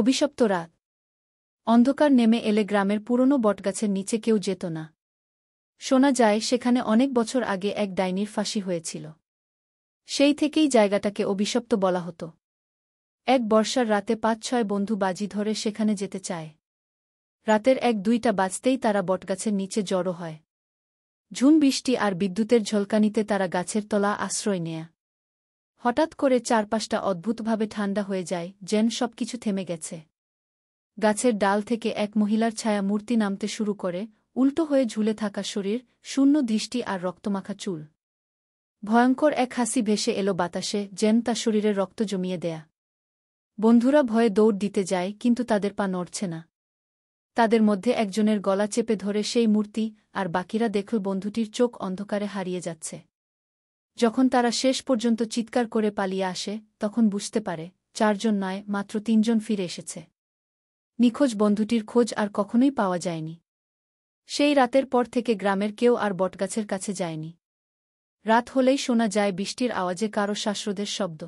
অভিশপ্ত রাত অন্ধকার নেমে এলে গ্রামের পুরনো বটগাছের নিচে কেউ যেত না শোনা যায় সেখানে অনেক বছর আগে এক ডাইনির ফাঁসি হয়েছিল সেই থেকেই জায়গাটাকে অভিশপ্ত বলা হতো এক বর্ষার রাতে পাঁচ ছয় বন্ধু বাজি ধরে সেখানে যেতে চায় রাতের এক দুইটা বাজতেই তারা বটগাছের নিচে জড়ো হয় ঝুম বৃষ্টি আর বিদ্যুতের ঝলকানিতে তারা গাছের তলা আশ্রয় নেয়া হঠাৎ করে চারপাশটা অদ্ভুতভাবে ঠান্ডা হয়ে যায় যেন সবকিছু থেমে গেছে গাছের ডাল থেকে এক মহিলার ছায়া মূর্তি নামতে শুরু করে উল্টো হয়ে ঝুলে থাকা শরীর শূন্য দৃষ্টি আর রক্তমাখা চুল ভয়ঙ্কর এক হাসি ভেসে এলো বাতাসে যেন তা শরীরে রক্ত জমিয়ে দেয়া বন্ধুরা ভয়ে দৌড় দিতে যায় কিন্তু তাদের পা নড়ছে না তাদের মধ্যে একজনের গলা চেপে ধরে সেই মূর্তি আর বাকিরা দেখল বন্ধুটির চোখ অন্ধকারে হারিয়ে যাচ্ছে যখন তারা শেষ পর্যন্ত চিৎকার করে পালিয়ে আসে তখন বুঝতে পারে চারজন নয় মাত্র তিনজন ফিরে এসেছে নিখোঁজ বন্ধুটির খোঁজ আর কখনোই পাওয়া যায়নি সেই রাতের পর থেকে গ্রামের কেউ আর বটগাছের কাছে যায়নি রাত হলেই শোনা যায় বৃষ্টির আওয়াজে কারো শ্বাসরোধের শব্দ